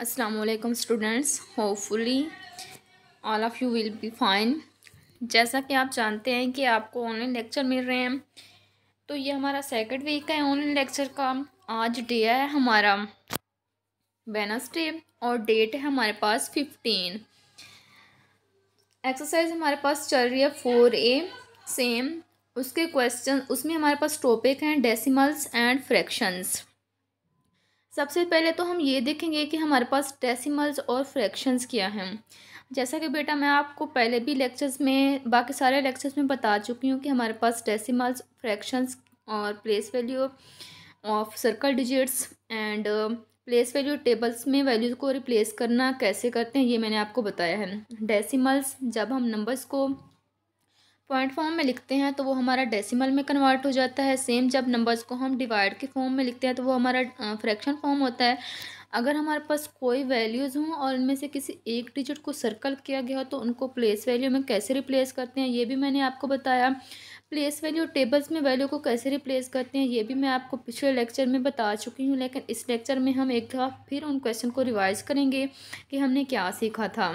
असलकम students hopefully all of you will be fine जैसा कि आप जानते हैं कि आपको ऑनलाइन लेक्चर मिल रहे हैं तो ये हमारा सेकेंड वीक है ऑनलाइन लेक्चर का आज डे है हमारा वेनसडे और डेट है हमारे पास फिफ्टीन एक्सरसाइज हमारे पास चल रही है फोर ए सेम उसके क्वेश्चन उसमें हमारे पास टॉपिक हैं डेसिमल्स एंड फ्रैक्शंस सबसे पहले तो हम ये देखेंगे कि हमारे पास डेसिमल्स और फ्रैक्शंस क्या हैं जैसा कि बेटा मैं आपको पहले भी लेक्चर्स में बाकी सारे लेक्चर्स में बता चुकी हूँ कि हमारे पास डेसिमल्स फ्रैक्शंस और place value of circle digits and place value tables में वैल्यूज को रिप्लेस करना कैसे करते हैं ये मैंने आपको बताया है डेसीमल्स जब हम नंबर्स को पॉइंट फॉर्म में लिखते हैं तो वो हमारा डेसिमल में कन्वर्ट हो जाता है सेम जब नंबर्स को हम डिवाइड के फॉर्म में लिखते हैं तो वो हमारा फ्रैक्शन फॉर्म होता है अगर हमारे पास कोई वैल्यूज़ हों और उनमें से किसी एक डिजिट को सर्कल किया गया हो तो उनको प्लेस वैल्यू में कैसे रिप्लेस करते हैं ये भी मैंने आपको बताया प्लेस वैल्यू टेबल्स में वैल्यू को कैसे रिप्लेस करते हैं ये भी मैं आपको पिछले लेक्चर में बता चुकी हूँ लेकिन इस लेक्चर में हम एक दफ़ा फिर उन क्वेश्चन को रिवाइज़ करेंगे कि हमने क्या सीखा था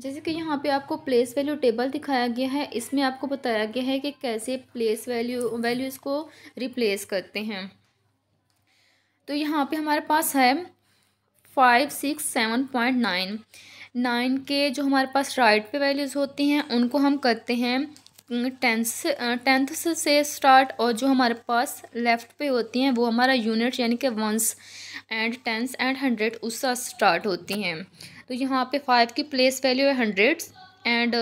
जैसे कि यहाँ पे आपको प्लेस वैल्यू टेबल दिखाया गया है इसमें आपको बताया गया है कि कैसे प्लेस वैल्यू वैल्यूज़ को रिप्लेस करते हैं तो यहाँ पे हमारे पास है five six seven point nine nine के जो हमारे पास राइट पे वैल्यूज़ होती हैं उनको हम करते हैं टेंथ टेंथ से स्टार्ट और जो हमारे पास लेफ़्ट पे होती हैं वो हमारा यूनिट यानी कि ones and tens and hundred उससे स्टार्ट होती हैं तो यहाँ पे फाइव की प्लेस वैल्यू है हंड्रेड एंड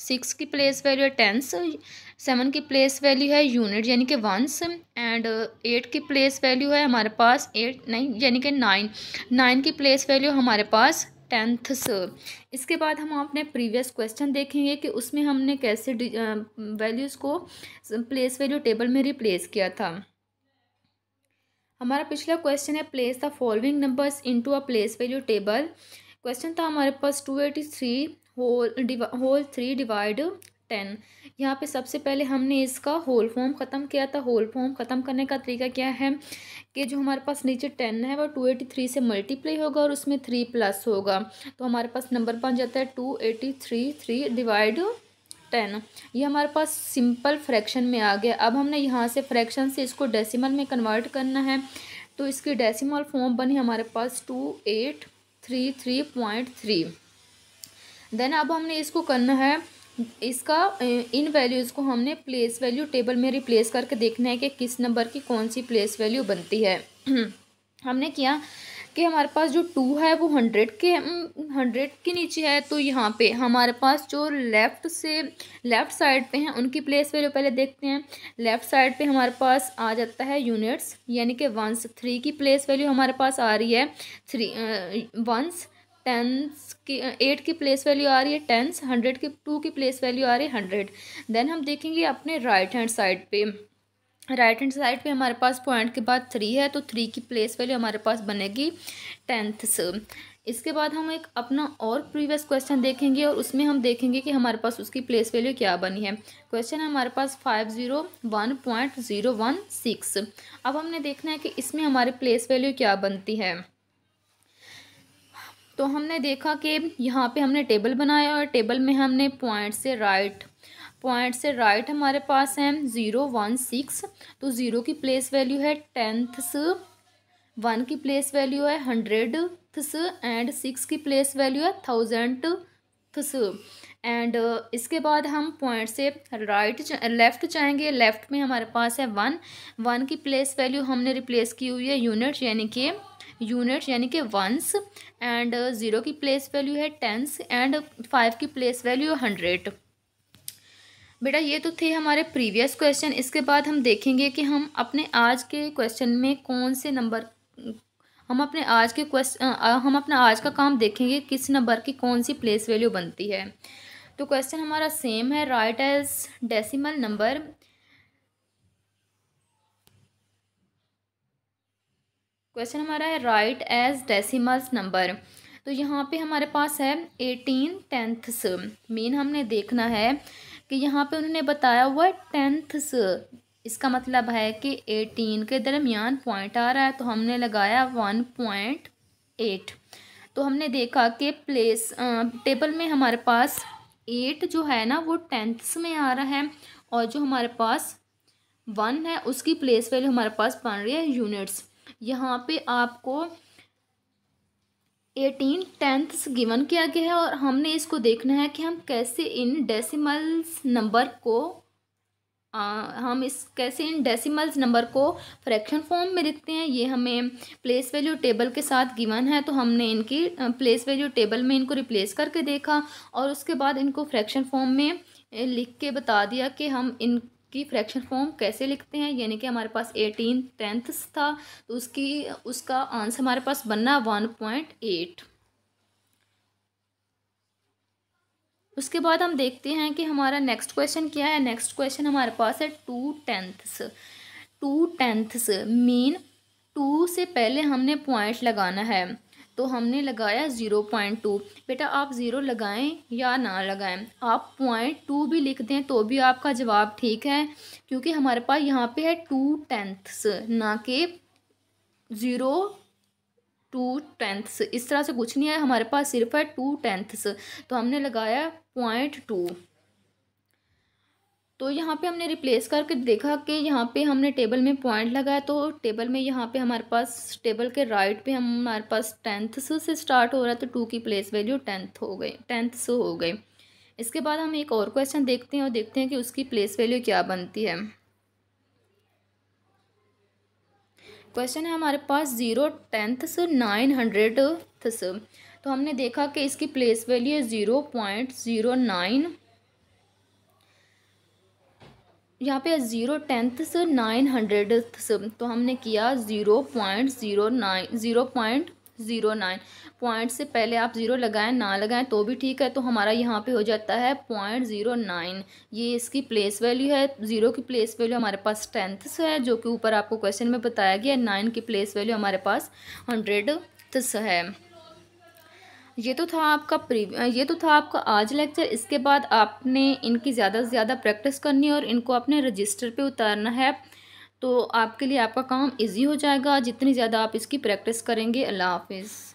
सिक्स की प्लेस वैल्यू है टेंस सेवन की प्लेस वैल्यू है यूनिट यानी कि वंस एंड एट की प्लेस वैल्यू है हमारे पास एट नहीं यानी कि नाइन नाइन की प्लेस वैल्यू हमारे पास टेंथ सर इसके बाद हम अपने प्रीवियस क्वेश्चन देखेंगे कि उसमें हमने कैसे वैल्यूज़ uh, को प्लेस वैल्यू टेबल में रिप्लेस किया था हमारा पिछला क्वेश्चन है place the following numbers into a place value table question था हमारे पास two eighty three whole whole three divide ten यहाँ पे सबसे पहले हमने इसका होल फॉर्म ख़त्म किया था होल फॉर्म ख़त्म करने का तरीका क्या है कि जो हमारे पास नीचे टेन है वो टू एटी थ्री से मल्टीप्लाई होगा और उसमें थ्री प्लस होगा तो हमारे पास नंबर बन जाता है two eighty three three divide ten ये हमारे पास सिंपल फ्रैक्शन में आ गया अब हमने यहाँ से फ्रैक्शन से इसको डेसिमल में कन्वर्ट करना है तो इसकी डेसिमल फॉर्म बनी हमारे पास two eight three three point three then अब हमने इसको करना है इसका इन वैल्यूज़ को हमने प्लेस वैल्यू टेबल में रिप्लेस करके देखना है कि किस नंबर की कौन सी प्लेस वैल्यू बनती है हमने किया कि हमारे पास जो टू है वो हंड्रेड के हंड्रेड के नीचे है तो यहाँ पे हमारे पास जो लेफ़्ट से लेफ़्ट साइड पे हैं उनकी प्लेस वैल्यू पहले देखते हैं लेफ़्ट साइड पे हमारे पास आ जाता है यूनिट्स यानी कि वंस थ्री की प्लेस वैल्यू हमारे पास आ रही है थ्री वंस टेंस की एट की प्लेस वैल्यू आ रही है टेंस हंड्रेड की टू की प्लेस वैल्यू आ रही है हंड्रेड देन हम देखेंगे अपने राइट हैंड साइड पे राइट हैंड साइड पे हमारे पास पॉइंट के बाद थ्री है तो थ्री की प्लेस वैल्यू हमारे पास बनेगी टेंथ से इसके बाद हम एक अपना और प्रीवियस क्वेश्चन देखेंगे और उसमें हम देखेंगे कि हमारे पास उसकी प्लेस वैल्यू क्या बनी है क्वेश्चन है हमारे पास five zero one point zero one six अब हमने देखना है कि इसमें हमारे प्लेस वैल्यू क्या बनती है तो हमने देखा कि यहाँ पे हमने टेबल बनाया और टेबल में हमने पॉइंट से राइट right, पॉइंट से राइट हमारे पास हैं ज़ीरो वन सिक्स तो ज़ीरो की प्लेस वैल्यू है टेंथ्स वन की प्लेस वैल्यू है हंड्रेड थ्स एंड सिक्स की प्लेस वैल्यू है थाउजेंड एंड इसके बाद हम पॉइंट से राइट लेफ़्ट जाएंगे लेफ़्ट में हमारे पास है वन वन की प्लेस वैल्यू हमने रिप्लेस की हुई है यूनिट यानी कि यूनिट यानी कि वंस एंड ज़ीरो की प्लेस वैल्यू है टेंस एंड फाइव की प्लेस वैल्यू हंड्रेड बेटा ये तो थे हमारे प्रीवियस क्वेश्चन इसके बाद हम देखेंगे कि हम अपने आज के क्वेश्चन में कौन से नंबर हम अपने आज के क्वेश्चन हम अपना आज का काम देखेंगे किस नंबर की कौन सी प्लेस वैल्यू बनती है तो क्वेश्चन हमारा सेम है right as decimal number question हमारा है राइट एज डेसिमल्स नंबर तो यहाँ पे हमारे पास है एटीन टेंथ्स मेन हमने देखना है कि यहाँ पे उन्होंने बताया हुआ है टेंथ्स इसका मतलब है कि एटीन के दरमियान पॉइंट आ रहा है तो हमने लगाया वन पॉइंट एट तो हमने देखा कि प्लेस टेबल में हमारे पास एट जो है ना वो टेंथ्स में आ रहा है और जो हमारे पास वन है उसकी प्लेस वैल्यू हमारे पास बन रही है यूनिट्स यहाँ पे आपको एटीन टेंथ्स गिवन किया गया है और हमने इसको देखना है कि हम कैसे इन डेसिमल्स नंबर को आ, हम इस कैसे इन डेसिमल्स नंबर को फ्रैक्शन फॉर्म में लिखते हैं ये हमें प्लेस वैल्यू टेबल के साथ गिवन है तो हमने इनकी प्लेस वैल्यू टेबल में इनको रिप्लेस करके देखा और उसके बाद इनको फ्रैक्शन फॉर्म में लिख के बता दिया कि हम इन की फ्रैक्शन फॉर्म कैसे लिखते हैं यानी कि हमारे पास एटीन टेंथ था तो उसकी उसका आंसर हमारे पास बनना वन पॉइंट एट उसके बाद हम देखते हैं कि हमारा नेक्स्ट क्वेश्चन क्या है नेक्स्ट क्वेश्चन हमारे पास है two tenths two tenths mean two से पहले हमने पॉइंट लगाना है तो हमने लगाया ज़ीरो पॉइंट टू बेटा आप ज़ीरो लगाएं या ना लगाएं आप पॉइंट टू भी लिख दें तो भी आपका जवाब ठीक है क्योंकि हमारे पास यहाँ पे है टू टेंथ्स ना कि ज़ीरो टू टेंथ्स इस तरह से कुछ नहीं है हमारे पास सिर्फ है टू टेंथ्स तो हमने लगाया पॉइंट टू तो यहाँ पे हमने रिप्लेस करके देखा कि यहाँ पे हमने टेबल में पॉइंट लगाया तो टेबल में यहाँ पे हमारे पास टेबल के राइट पे हमारे पास टेंथ से स्टार्ट हो रहा है तो टू की प्लेस वैल्यू टेंथ हो गई टेंथ से हो गई इसके बाद हम एक और क्वेश्चन देखते हैं और देखते हैं कि उसकी प्लेस वैल्यू क्या बनती है क्वेश्चन है हमारे पास ज़ीरो टेंथ से नाइन हंड्रेड तो हमने देखा कि इसकी प्लेस वैल्यू है ज़ीरो पॉइंट ज़ीरो नाइन यहाँ पे ज़ीरो टेंथ से नाइन हंड्रेड से तो हमने किया zero point zero nine zero point zero nine point से पहले आप ज़ीरो लगाएं ना लगाएं तो भी ठीक है तो हमारा यहाँ पे हो जाता है पॉइंट ज़ीरो नाइन ये इसकी प्लेस वैल्यू है ज़ीरो की प्लेस वैल्यू हमारे पास टेंथ से है जो कि ऊपर आपको क्वेश्चन में बताया गया नाइन की प्लेस वैल्यू हमारे पास हंड्रेड से है ये तो था आपका प्री ये तो था आपका आज लेक्चर इसके बाद आपने इनकी ज़्यादा से ज़्यादा प्रैक्टिस करनी है और इनको अपने रजिस्टर पे उतारना है तो आपके लिए आपका काम इजी हो जाएगा जितनी ज़्यादा आप इसकी प्रैक्टिस करेंगे अल्लाह हाफिज़